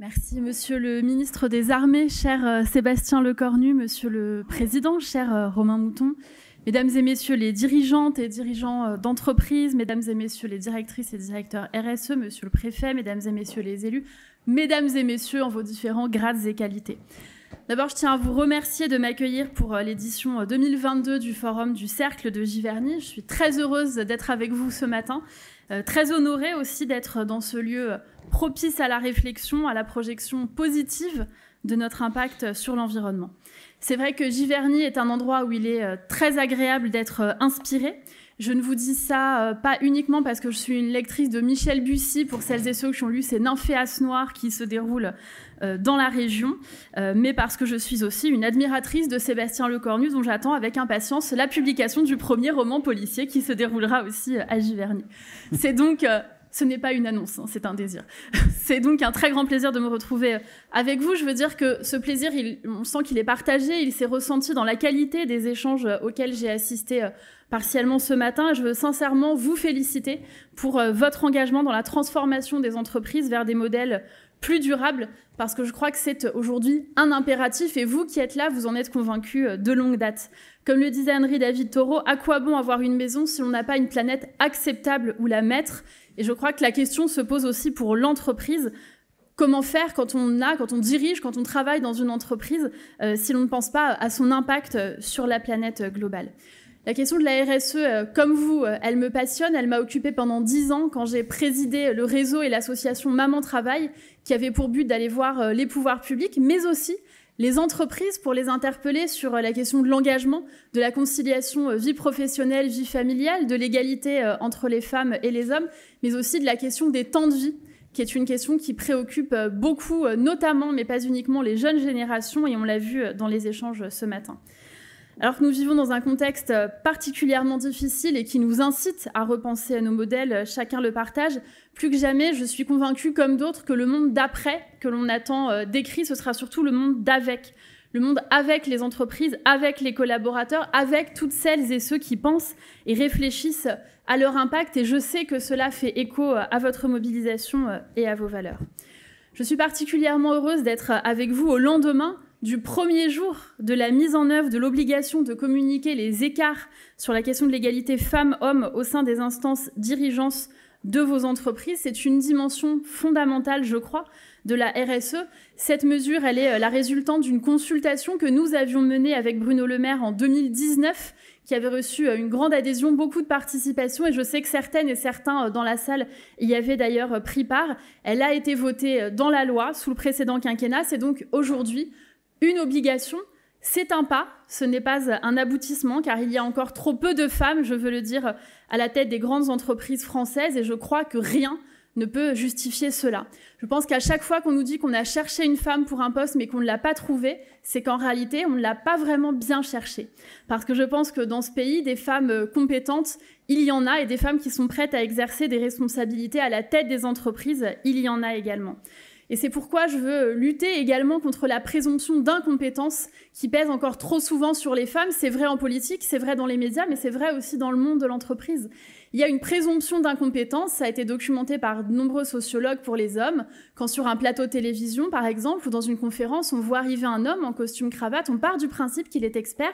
Merci, Monsieur le ministre des Armées, cher euh, Sébastien Lecornu, Monsieur le Président, cher euh, Romain Mouton, Mesdames et Messieurs les dirigeantes et dirigeants euh, d'entreprise, Mesdames et Messieurs les directrices et directeurs RSE, Monsieur le Préfet, Mesdames et Messieurs les élus, Mesdames et Messieurs en vos différents grades et qualités. D'abord, je tiens à vous remercier de m'accueillir pour l'édition 2022 du Forum du Cercle de Giverny. Je suis très heureuse d'être avec vous ce matin euh, très honoré aussi d'être dans ce lieu euh, propice à la réflexion, à la projection positive de notre impact sur l'environnement. C'est vrai que Giverny est un endroit où il est euh, très agréable d'être inspiré. Je ne vous dis ça euh, pas uniquement parce que je suis une lectrice de Michel Bussy, pour celles et ceux qui ont lu ces Nymphéas noirs qui se déroulent euh, dans la région, euh, mais parce que je suis aussi une admiratrice de Sébastien Lecornu, dont j'attends avec impatience la publication du premier roman policier qui se déroulera aussi à Giverny. C'est donc ce n'est pas une annonce, hein, c'est un désir. c'est donc un très grand plaisir de me retrouver euh, avec vous. Je veux dire que ce plaisir, on sent qu'il est partagé, il s'est ressenti dans la qualité des échanges euh, auxquels j'ai assisté euh, partiellement ce matin. Je veux sincèrement vous féliciter pour votre engagement dans la transformation des entreprises vers des modèles plus durables parce que je crois que c'est aujourd'hui un impératif et vous qui êtes là, vous en êtes convaincus euh, de longue date. Comme le disait Henri David Thoreau, à quoi bon avoir une maison si on n'a pas une planète acceptable où la mettre Et je crois que la question se pose aussi pour l'entreprise. Comment faire quand on a, quand on dirige, quand on travaille dans une entreprise, euh, si l'on ne pense pas à son impact euh, sur la planète globale la question de la RSE, euh, comme vous, euh, elle me passionne. Elle m'a occupée pendant dix ans quand j'ai présidé le réseau et l'association Maman Travail, qui avait pour but d'aller voir euh, les pouvoirs publics, mais aussi les entreprises pour les interpeller sur la question de l'engagement, de la conciliation vie professionnelle, vie familiale, de l'égalité entre les femmes et les hommes, mais aussi de la question des temps de vie, qui est une question qui préoccupe beaucoup, notamment, mais pas uniquement, les jeunes générations, et on l'a vu dans les échanges ce matin. Alors que nous vivons dans un contexte euh, particulièrement difficile et qui nous incite à repenser à nos modèles, euh, chacun le partage, plus que jamais, je suis convaincue, comme d'autres, que le monde d'après, que l'on attend euh, décrit, ce sera surtout le monde d'avec. Le monde avec les entreprises, avec les collaborateurs, avec toutes celles et ceux qui pensent et réfléchissent à leur impact. Et je sais que cela fait écho à votre mobilisation et à vos valeurs. Je suis particulièrement heureuse d'être avec vous au lendemain du premier jour de la mise en œuvre de l'obligation de communiquer les écarts sur la question de l'égalité femmes-hommes au sein des instances dirigeantes de vos entreprises. C'est une dimension fondamentale, je crois, de la RSE. Cette mesure, elle est euh, la résultante d'une consultation que nous avions menée avec Bruno Le Maire en 2019, qui avait reçu euh, une grande adhésion, beaucoup de participation, et je sais que certaines et certains euh, dans la salle y avaient d'ailleurs pris part. Elle a été votée dans la loi sous le précédent quinquennat. C'est donc aujourd'hui une obligation, c'est un pas, ce n'est pas un aboutissement, car il y a encore trop peu de femmes, je veux le dire, à la tête des grandes entreprises françaises, et je crois que rien ne peut justifier cela. Je pense qu'à chaque fois qu'on nous dit qu'on a cherché une femme pour un poste mais qu'on ne l'a pas trouvée, c'est qu'en réalité, on ne l'a pas vraiment bien cherchée. Parce que je pense que dans ce pays, des femmes compétentes, il y en a, et des femmes qui sont prêtes à exercer des responsabilités à la tête des entreprises, il y en a également. Et c'est pourquoi je veux lutter également contre la présomption d'incompétence qui pèse encore trop souvent sur les femmes. C'est vrai en politique, c'est vrai dans les médias, mais c'est vrai aussi dans le monde de l'entreprise. Il y a une présomption d'incompétence, ça a été documenté par de nombreux sociologues pour les hommes, quand sur un plateau télévision, par exemple, ou dans une conférence, on voit arriver un homme en costume cravate, on part du principe qu'il est expert,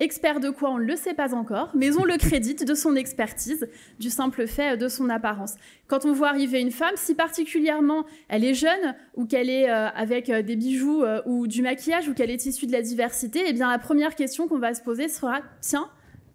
Expert de quoi, on ne le sait pas encore, mais on le crédite de son expertise, du simple fait euh, de son apparence. Quand on voit arriver une femme, si particulièrement elle est jeune ou qu'elle est euh, avec euh, des bijoux ou du maquillage ou qu'elle est issue de la diversité, eh bien la première question qu'on va se poser sera tiens,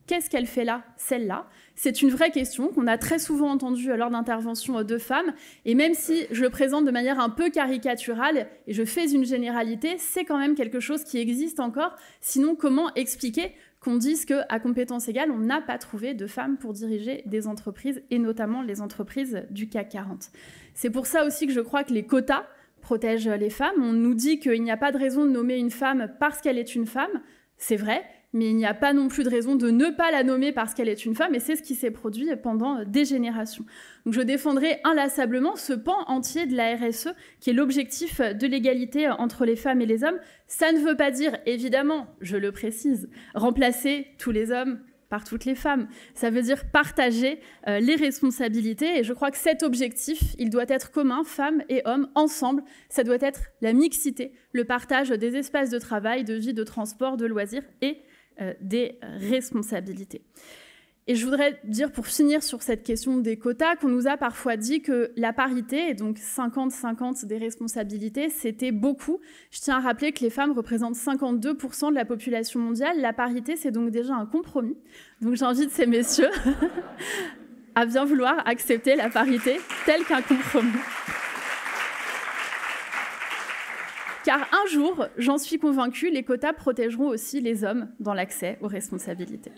qu'est-ce qu'elle fait là, celle-là c'est une vraie question qu'on a très souvent entendue lors d'interventions euh, de femmes. Et même si je le présente de manière un peu caricaturale et je fais une généralité, c'est quand même quelque chose qui existe encore. Sinon, comment expliquer qu'on dise qu'à compétence égale, on n'a pas trouvé de femmes pour diriger des entreprises, et notamment les entreprises du CAC 40. C'est pour ça aussi que je crois que les quotas protègent les femmes. On nous dit qu'il n'y a pas de raison de nommer une femme parce qu'elle est une femme. C'est vrai, mais il n'y a pas non plus de raison de ne pas la nommer parce qu'elle est une femme, et c'est ce qui s'est produit pendant des générations. Donc je défendrai inlassablement ce pan entier de la RSE, qui est l'objectif de l'égalité entre les femmes et les hommes. Ça ne veut pas dire, évidemment, je le précise, remplacer tous les hommes par toutes les femmes. Ça veut dire partager euh, les responsabilités. Et je crois que cet objectif, il doit être commun, femmes et hommes, ensemble. Ça doit être la mixité, le partage des espaces de travail, de vie, de transport, de loisirs et euh, des responsabilités. Et je voudrais dire, pour finir sur cette question des quotas, qu'on nous a parfois dit que la parité, et donc 50-50 des responsabilités, c'était beaucoup. Je tiens à rappeler que les femmes représentent 52% de la population mondiale. La parité, c'est donc déjà un compromis. Donc j'invite ces messieurs à bien vouloir accepter la parité telle qu'un compromis. Car un jour, j'en suis convaincue, les quotas protégeront aussi les hommes dans l'accès aux responsabilités.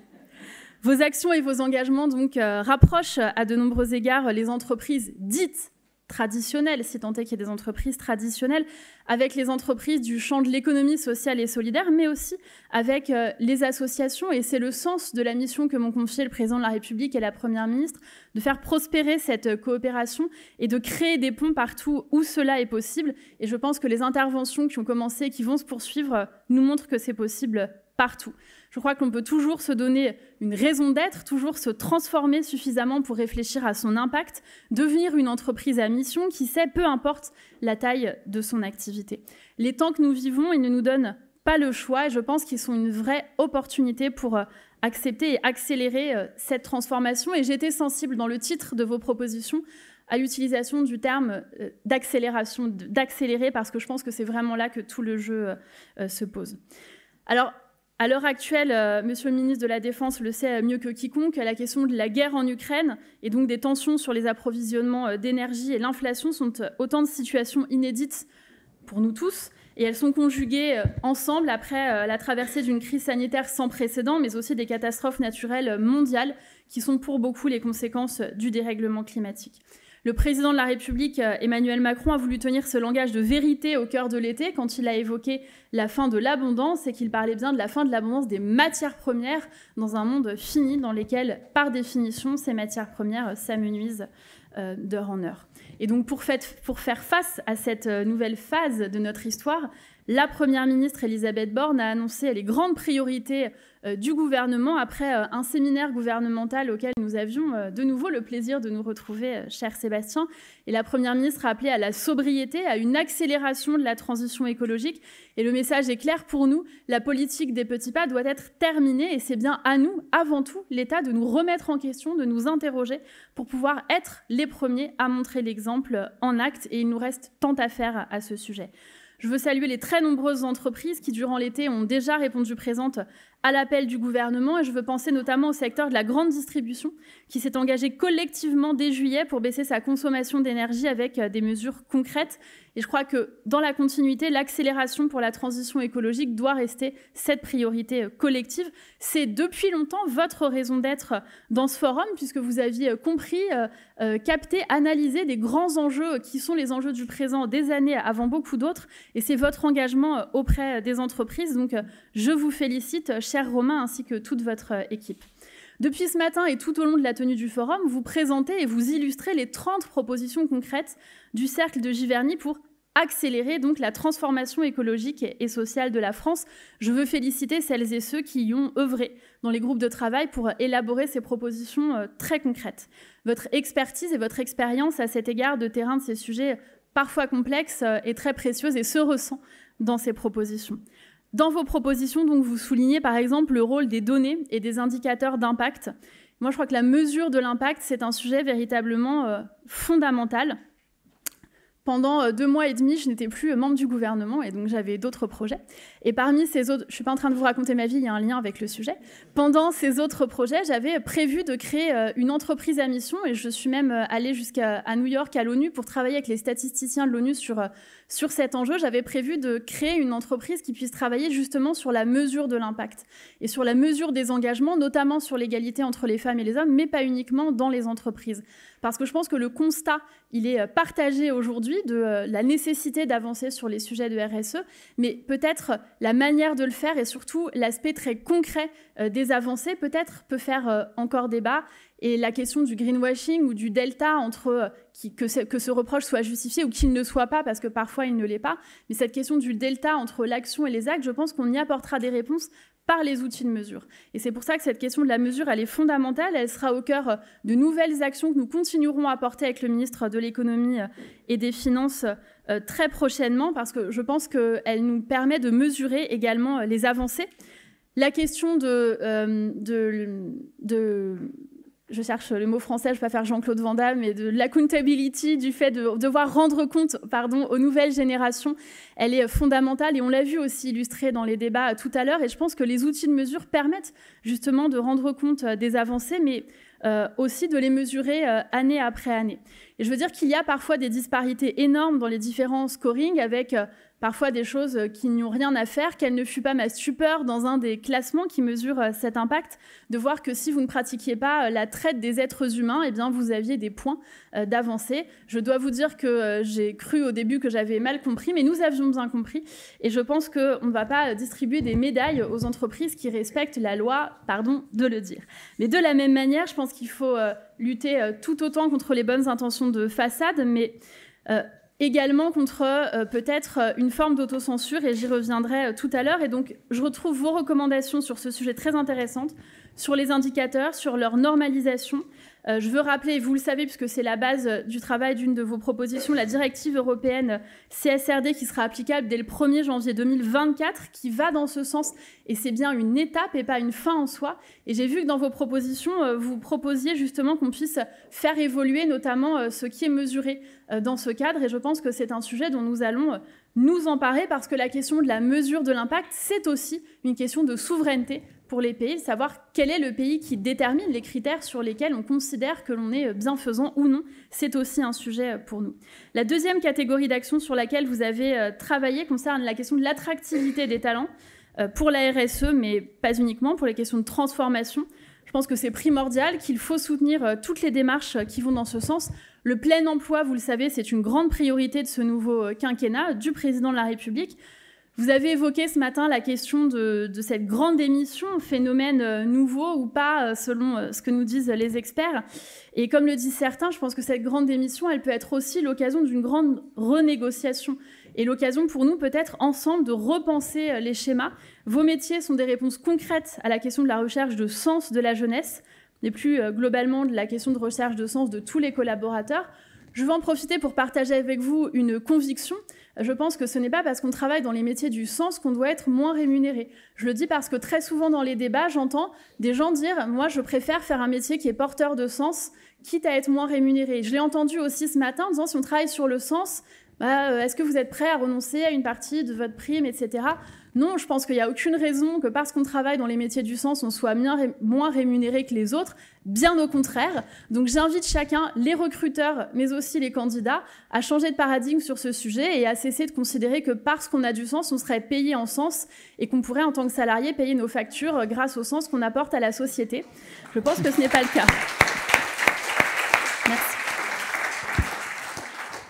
Vos actions et vos engagements donc euh, rapprochent à de nombreux égards les entreprises dites traditionnelles, si tant est qu'il y ait des entreprises traditionnelles, avec les entreprises du champ de l'économie sociale et solidaire, mais aussi avec euh, les associations. Et c'est le sens de la mission que m'ont confiée le président de la République et la Première ministre, de faire prospérer cette euh, coopération et de créer des ponts partout où cela est possible. Et je pense que les interventions qui ont commencé et qui vont se poursuivre euh, nous montrent que c'est possible partout. Je crois qu'on peut toujours se donner une raison d'être, toujours se transformer suffisamment pour réfléchir à son impact, devenir une entreprise à mission qui sait, peu importe la taille de son activité. Les temps que nous vivons, ils ne nous donnent pas le choix et je pense qu'ils sont une vraie opportunité pour euh, accepter et accélérer euh, cette transformation. Et j'étais sensible dans le titre de vos propositions à l'utilisation du terme euh, d'accélération, d'accélérer, parce que je pense que c'est vraiment là que tout le jeu se pose. Alors, à l'heure actuelle, euh, Monsieur le ministre de la Défense le sait euh, mieux que quiconque, la question de la guerre en Ukraine et donc des tensions sur les approvisionnements euh, d'énergie et l'inflation sont autant de situations inédites pour nous tous. Et elles sont conjuguées ensemble après la traversée d'une crise sanitaire sans précédent, mais aussi des catastrophes naturelles mondiales qui sont pour beaucoup les conséquences du dérèglement climatique. Le président de la République, euh, Emmanuel Macron, a voulu tenir ce langage de vérité au cœur de l'été quand il a évoqué la fin de l'abondance et qu'il parlait bien de la fin de l'abondance des matières premières dans un monde fini dans lequel, par définition, ces matières premières s'amenuisent euh, d'heure en heure. Et donc pour, pour faire face à cette euh, nouvelle phase de notre histoire, la Première ministre Elisabeth Borne a annoncé les grandes priorités euh, du gouvernement après euh, un séminaire gouvernemental auquel nous avions euh, de nouveau le plaisir de nous retrouver, cher Sébastien. Et la Première ministre a appelé à la sobriété, à une accélération de la transition écologique. Et le message est clair pour nous, la politique des petits pas doit être terminée et c'est bien à nous, avant tout, l'État, de nous remettre en question, de nous interroger pour pouvoir être les premiers à montrer l'exemple en acte. Et il nous reste tant à faire à ce sujet. Je veux saluer les très nombreuses entreprises qui, durant l'été, ont déjà répondu présentes à l'appel du gouvernement, et je veux penser notamment au secteur de la grande distribution, qui s'est engagé collectivement dès juillet pour baisser sa consommation d'énergie avec euh, des mesures concrètes. Et je crois que dans la continuité, l'accélération pour la transition écologique doit rester cette priorité euh, collective. C'est depuis longtemps votre raison d'être euh, dans ce forum, puisque vous aviez compris, capté, analysé des grands enjeux qui sont les enjeux du présent des années avant beaucoup d'autres, et c'est votre engagement auprès des entreprises. Donc je vous félicite chers Romain, ainsi que toute votre euh, équipe. Depuis ce matin et tout au long de la tenue du forum, vous présentez et vous illustrez les 30 propositions concrètes du cercle de Giverny pour accélérer donc la transformation écologique et sociale de la France. Je veux féliciter celles et ceux qui y ont œuvré dans les groupes de travail pour élaborer ces propositions euh, très concrètes. Votre expertise et votre expérience à cet égard de terrain de ces sujets parfois complexes est euh, très précieuse et se ressent dans ces propositions. Dans vos propositions, donc, vous soulignez par exemple le rôle des données et des indicateurs d'impact. Moi, je crois que la mesure de l'impact, c'est un sujet véritablement euh, fondamental. Pendant euh, deux mois et demi, je n'étais plus euh, membre du gouvernement et donc j'avais d'autres projets. Et parmi ces autres, je ne suis pas en train de vous raconter ma vie, il y a un lien avec le sujet. Pendant ces autres projets, j'avais prévu de créer une entreprise à mission et je suis même allée jusqu'à New York à l'ONU pour travailler avec les statisticiens de l'ONU sur sur cet enjeu, j'avais prévu de créer une entreprise qui puisse travailler justement sur la mesure de l'impact et sur la mesure des engagements, notamment sur l'égalité entre les femmes et les hommes, mais pas uniquement dans les entreprises. Parce que je pense que le constat, il est euh, partagé aujourd'hui de euh, la nécessité d'avancer sur les sujets de RSE, mais peut-être euh, la manière de le faire et surtout l'aspect très concret des avancées, peut-être peut faire encore débat et la question du greenwashing ou du delta entre euh, qui, que, ce, que, reproche soit justifié ou qu'il ne soit pas, parce que parfois il ne l'est pas, mais cette question du delta entre l'action et les actes, je pense qu'on y apportera des réponses par les outils de mesure. Et c'est pour ça que cette question de la mesure, elle est fondamentale, elle sera au cœur euh, de nouvelles actions que nous continuerons à porter avec le ministre de l'économie euh, et des finances très prochainement, parce que je pense qu'elle nous permet de mesurer également les avancées. La question de, de, de je cherche le mot français, je ne vais pas faire Jean-Claude Van mais de l'accountability, du fait de devoir rendre compte pardon, aux nouvelles générations, elle est fondamentale et on l'a vu aussi illustré dans les débats euh, tout à l'heure. Et je pense que les outils de mesure permettent justement de rendre compte euh, des avancées, mais euh, aussi de les mesurer année après année. Et je veux dire qu'il y a parfois des disparités énormes dans les différents scorings avec parfois des choses euh, qui n'ont rien à faire. Quelle ne fut pas ma stupeur dans un des classements qui mesure euh, cet impact de voir que si vous ne pratiquiez pas euh, la traite des êtres humains, et eh bien vous aviez des points d'avancée. Je dois vous dire que j'ai cru au début que j'avais mal compris, mais nous avions bien compris. Et je pense qu'on ne va pas distribuer des médailles aux entreprises qui respectent la loi, pardon de le dire. Mais de la même manière, je pense qu'il faut lutter tout autant contre les bonnes intentions de façade, mais également contre euh, peut-être euh, une forme d'autocensure, et j'y reviendrai euh, tout à l'heure. Et donc, je retrouve vos recommandations sur ce sujet très intéressante, sur les indicateurs, sur leur normalisation, euh, je veux rappeler, vous le savez, puisque c'est la base euh, du travail d'une de vos propositions, la directive européenne CSRD qui sera applicable dès le 1er janvier 2024, qui va dans ce sens. Et c'est bien une étape et pas une fin en soi. Et j'ai vu que dans vos propositions, euh, vous proposiez justement qu'on puisse faire évoluer notamment ce qui est mesuré dans ce cadre. Et je pense que c'est un sujet dont nous allons nous emparer parce que la question de la mesure de l'impact, c'est aussi une question de souveraineté pour les pays, savoir quel est le pays qui détermine les critères sur lesquels on considère que l'on est bienfaisant ou non. C'est aussi un sujet euh, pour nous. La deuxième catégorie d'action sur laquelle vous avez euh, travaillé concerne la question de l'attractivité des talents euh, pour la RSE, mais pas uniquement, pour les questions de transformation. Je pense que c'est primordial, qu'il faut soutenir toutes les démarches qui vont dans ce sens. Le plein emploi, vous le savez, c'est une grande priorité de ce nouveau quinquennat du président de la République. Vous avez évoqué ce matin la question de, cette grande émission, phénomène euh, nouveau ou pas, euh, selon euh, ce que nous disent les experts. Et comme le disent certains, je pense que cette grande démission, elle peut être aussi l'occasion d'une grande renégociation et l'occasion pour nous peut-être ensemble de repenser les schémas. Vos métiers sont des réponses concrètes à la question de la recherche de sens de la jeunesse, et plus globalement de la question de recherche de sens de tous les collaborateurs. Je veux en profiter pour partager avec vous une conviction. Je pense que ce n'est pas parce qu'on travaille dans les métiers du sens qu'on doit être moins rémunéré. Je le dis parce que très souvent dans les débats, j'entends des gens dire Moi, je préfère faire un métier qui est porteur de sens, quitte à être moins rémunéré. Je l'ai entendu aussi ce matin en disant Si on travaille sur le sens, bah, euh, est-ce que vous êtes prêt à renoncer à une partie de votre prime, etc. Non, je pense qu'il n'y a aucune raison que parce qu'on travaille dans les métiers du sens, on soit moins rémunéré que les autres. Bien au contraire. Donc j'invite chacun, les recruteurs, mais aussi les candidats, à changer de paradigme sur ce sujet et à cesser de considérer que parce qu'on a du sens, on serait payé en sens et qu'on pourrait, en tant que salarié, payer nos factures euh, grâce au sens qu'on apporte à la société. Je pense que ce n'est pas le cas.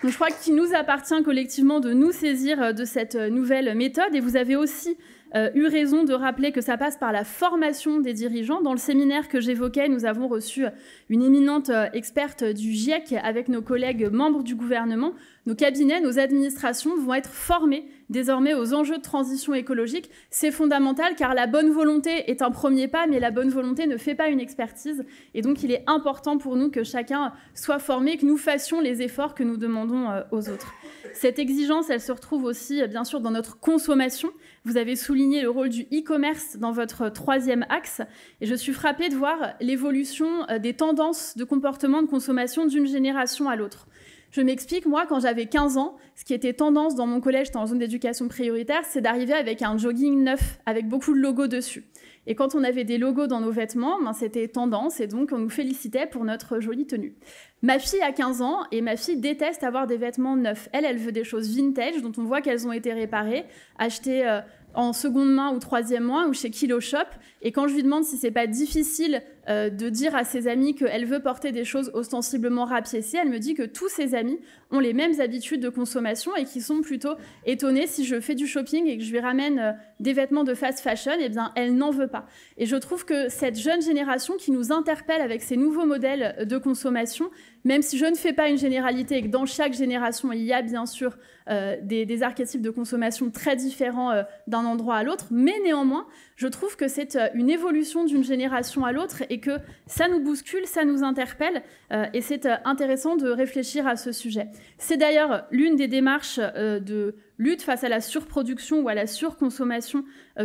Donc, je crois qu'il nous appartient collectivement de nous saisir euh, de cette euh, nouvelle méthode. Et vous avez aussi euh, eu raison de rappeler que ça passe par la formation des dirigeants. Dans le séminaire que j'évoquais, nous avons reçu une éminente experte du GIEC avec nos collègues membres du gouvernement. Nos cabinets, nos administrations vont être formés désormais aux enjeux de transition écologique, c'est fondamental car la bonne volonté est un premier pas, mais la bonne volonté ne fait pas une expertise. Et donc, il est important pour nous que chacun soit formé, que nous fassions les efforts que nous demandons euh, aux autres. Cette exigence, elle se retrouve aussi, euh, bien sûr, dans notre consommation. Vous avez souligné le rôle du e-commerce dans votre troisième axe. Et je suis frappée de voir l'évolution euh, des tendances de comportement de consommation d'une génération à l'autre. Je m'explique, moi, quand j'avais 15 ans, ce qui était tendance dans mon collège, dans la zone d'éducation prioritaire, c'est d'arriver avec un jogging neuf, avec beaucoup de logos dessus. Et quand on avait des logos dans nos vêtements, ben, c'était tendance et donc on nous félicitait pour notre jolie tenue. Ma fille a 15 ans et ma fille déteste avoir des vêtements neufs. Elle, elle veut des choses vintage dont on voit qu'elles ont été réparées, achetées euh, en seconde main ou troisième main ou chez Kilo Shop. Et quand je lui demande si c'est pas difficile euh, de dire à ses amis qu'elle veut porter des choses ostensiblement rapiécées, elle me dit que tous ses amis ont les mêmes habitudes de consommation et qu'ils sont plutôt étonnés si je fais du shopping et que je lui ramène euh, des vêtements de fast fashion, eh bien elle n'en veut pas. Et je trouve que cette jeune génération qui nous interpelle avec ces nouveaux modèles euh, de consommation, même si je ne fais pas une généralité et que dans chaque génération, il y a bien sûr des, archétypes de consommation très différents d'un endroit à l'autre, mais néanmoins, je trouve que c'est une évolution d'une génération à l'autre et que ça nous bouscule, ça nous interpelle, euh, et c'est euh, intéressant de réfléchir à ce sujet. C'est d'ailleurs l'une des démarches euh, de lutte face à la surproduction ou à la surconsommation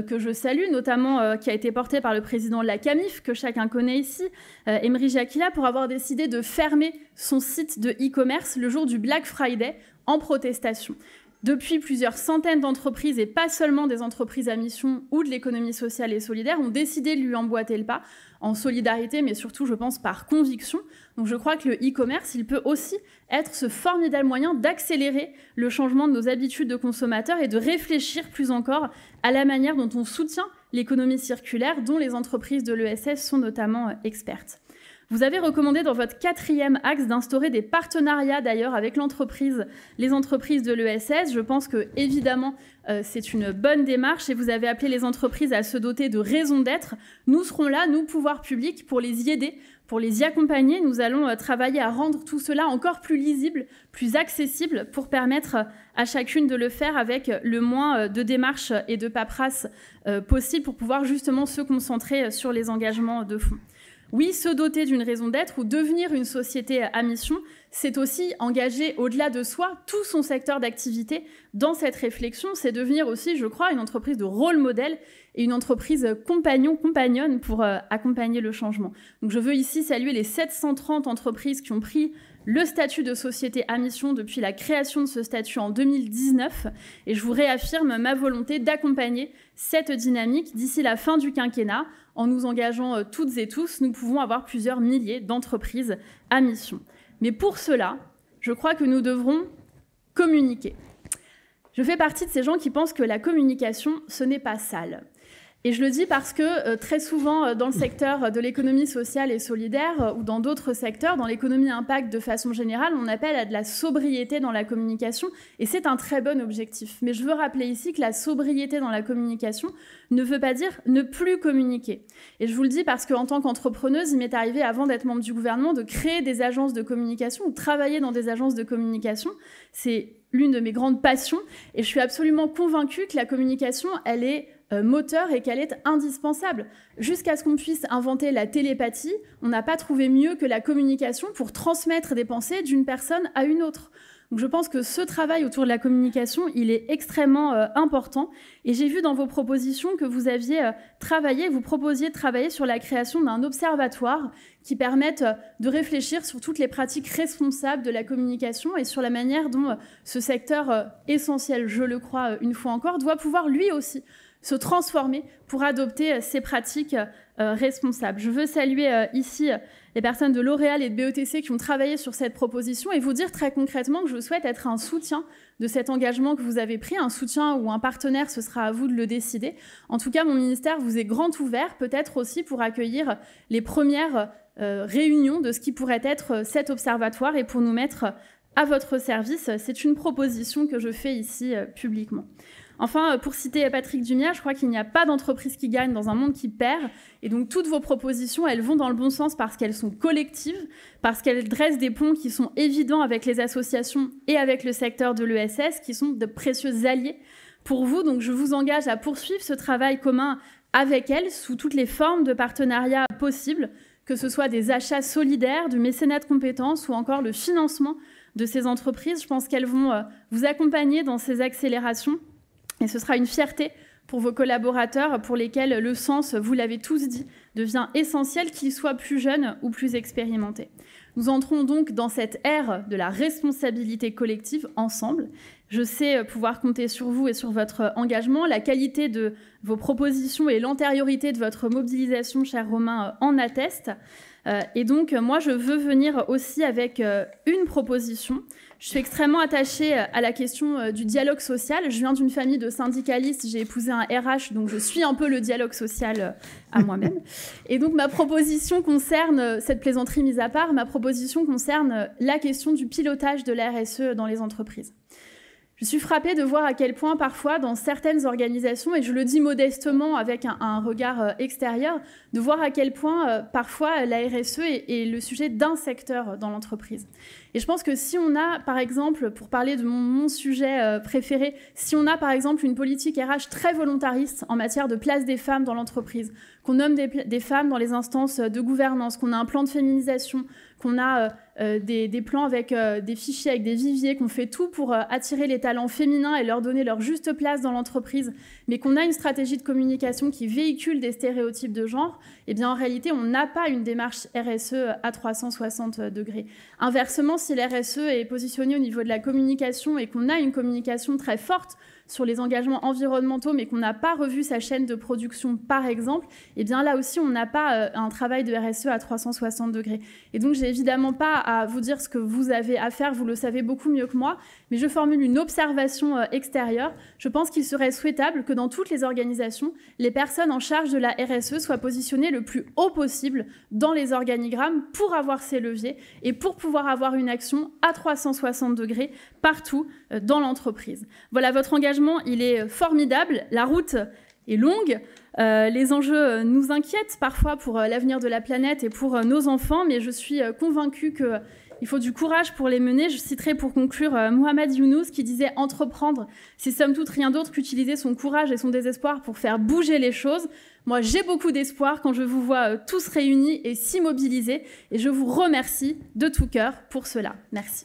que je salue, notamment qui a été portée par le président de la CAMIF, que chacun connaît ici, Emery Jacquila, pour avoir décidé de fermer son site de e-commerce le jour du Black Friday en protestation. Depuis, plusieurs centaines d'entreprises, et pas seulement des entreprises à mission ou de l'économie sociale et solidaire, ont décidé de lui emboîter le pas, en solidarité, mais surtout, je pense, par conviction. Donc je crois que le e-commerce, il peut aussi être ce formidable moyen d'accélérer le changement de nos habitudes de consommateurs et de réfléchir plus encore à la manière dont on soutient l'économie circulaire, dont les entreprises de l'ESS sont notamment euh, expertes. Vous avez recommandé dans votre quatrième axe d'instaurer des partenariats d'ailleurs avec l'entreprise, les entreprises de l'ESS. Je pense que évidemment euh, c'est une bonne démarche et vous avez appelé les entreprises à se doter de raisons d'être. Nous serons là, nous pouvoirs publics, pour les y aider, pour les y accompagner. Nous allons euh, travailler à rendre tout cela encore plus lisible, plus accessible, pour permettre euh, à chacune de le faire avec le moins de démarches et de paperasses possibles, possible, pour pouvoir justement se concentrer sur les engagements de fonds. Oui, se doter d'une raison d'être ou devenir une société à mission, c'est aussi engager au-delà de soi tout son secteur d'activité dans cette réflexion. C'est devenir aussi, je crois, une entreprise de rôle modèle et une entreprise compagnon, compagnonne pour euh, accompagner le changement. Donc je veux ici saluer les 730 entreprises qui ont pris le statut de société à mission depuis la création de ce statut en 2019 et je vous réaffirme ma volonté d'accompagner cette dynamique d'ici la fin du quinquennat. En nous engageant euh, toutes et tous, nous pouvons avoir plusieurs milliers d'entreprises à mission. Mais pour cela, je crois que nous devrons communiquer. Je fais partie de ces gens qui pensent que la communication, ce n'est pas sale. Et je le dis parce que euh, très souvent, euh, dans le secteur de l'économie sociale et solidaire euh, ou dans d'autres secteurs, dans l'économie impact de façon générale, on appelle à de la sobriété dans la communication. Et c'est un très bon objectif. Mais je veux rappeler ici que la sobriété dans la communication ne veut pas dire ne plus communiquer. Et je vous le dis parce qu'en tant qu'entrepreneuse, il m'est arrivé, avant d'être membre du gouvernement, de créer des agences de communication ou travailler dans des agences de communication. C'est l'une de mes grandes passions. Et je suis absolument convaincue que la communication, elle est euh, moteur et qu'elle est indispensable. Jusqu'à ce qu'on puisse inventer la télépathie, on n'a pas trouvé mieux que la communication pour transmettre des pensées d'une personne à une autre. Donc je pense que ce travail autour de la communication, il est extrêmement euh, important. Et j'ai vu dans vos propositions que vous aviez euh, travaillé, vous proposiez de travailler sur la création d'un observatoire qui permette de réfléchir sur toutes les pratiques responsables de la communication et sur la manière dont ce secteur essentiel, je le crois une fois encore, doit pouvoir lui aussi se transformer pour adopter euh, ces pratiques euh, euh, responsables. Je veux saluer ici les personnes de L'Oréal et de BETC qui ont travaillé sur cette proposition et vous dire très concrètement que je souhaite être un soutien de cet engagement que vous avez pris, un soutien ou un partenaire, ce sera à vous de le décider. En tout cas, mon ministère vous est grand ouvert, peut-être aussi pour accueillir les premières réunions de ce qui pourrait être cet observatoire et pour nous mettre à votre service. C'est une proposition que je fais ici publiquement. Enfin, euh, pour citer Patrick Dumia, je crois qu'il n'y a pas d'entreprise qui gagne dans un monde qui perd. Et donc, toutes vos propositions, elles vont dans le bon sens parce qu'elles sont collectives, parce qu'elles dressent des ponts qui sont évidents avec les associations et avec le secteur de l'ESS, qui sont de précieux alliés pour vous. Donc, je vous engage à poursuivre ce travail commun avec elles sous toutes les formes de partenariat possibles, que ce soit des achats solidaires, du mécénat de compétences ou encore le financement de ces entreprises. Je pense qu'elles vont euh, vous accompagner dans ces accélérations et ce sera une fierté pour vos collaborateurs, pour lesquels le sens, vous l'avez tous dit, devient essentiel, qu'ils soient plus jeunes ou plus expérimentés. Nous entrons donc dans cette ère de la responsabilité collective ensemble. Je sais pouvoir compter sur vous et sur votre engagement. La qualité de vos propositions et l'antériorité de votre mobilisation, cher Romain, euh, en atteste. Euh, et donc, moi, je veux venir aussi avec euh, une proposition je suis extrêmement attachée euh, à la question euh, du dialogue social. Je viens d'une famille de syndicalistes, j'ai épousé un RH, donc je suis un peu le dialogue social euh, à moi-même. Et donc ma proposition concerne, cette plaisanterie mise à part, ma proposition concerne la question du pilotage de la RSE dans les entreprises. Je suis frappée de voir à quel point parfois dans certaines organisations, et je le dis modestement avec un, regard euh, extérieur, de voir à quel point euh, parfois la RSE est, le sujet d'un secteur euh, dans l'entreprise. Et je pense que si on a, par exemple, pour parler de mon, sujet préféré, si on a par exemple une politique RH très volontariste en matière de place des femmes dans l'entreprise, qu'on nomme des, femmes dans les instances de gouvernance, qu'on a un plan de féminisation, qu'on a... Euh, des, plans avec euh, des fichiers, avec des viviers, qu'on fait tout pour euh, attirer les talents féminins et leur donner leur juste place dans l'entreprise, mais qu'on a une stratégie de communication qui véhicule des stéréotypes de genre, eh bien en réalité, on n'a pas une démarche RSE à 360 degrés. Inversement, si l'RSE e est positionné au niveau de la communication et qu'on a une communication très forte, sur les engagements environnementaux, mais qu'on n'a pas revu sa chaîne de production, par exemple, eh bien là aussi, on n'a pas euh, un travail de RSE à 360 degrés. Et donc, j'ai évidemment pas à vous dire ce que vous avez à faire, vous le savez beaucoup mieux que moi, mais je formule une observation euh, extérieure. Je pense qu'il serait souhaitable que dans toutes les organisations, les personnes en charge de la RSE soient positionnées le plus haut possible dans les organigrammes pour avoir ces leviers et pour pouvoir avoir une action à 360 degrés partout euh, dans l'entreprise. Voilà, votre engagement il est euh, formidable. La route est longue. Euh, les enjeux euh, nous inquiètent parfois pour l'avenir de la planète et pour nos enfants, mais je suis convaincue qu'il faut du courage pour les mener. Je citerai pour conclure Mohamed Younous qui disait Entreprendre, c'est somme toute rien d'autre qu'utiliser son courage et son désespoir pour faire bouger les choses. Moi, j'ai beaucoup d'espoir quand je vous vois tous réunis et si mobilisés, et je vous remercie de tout cœur pour cela. Merci.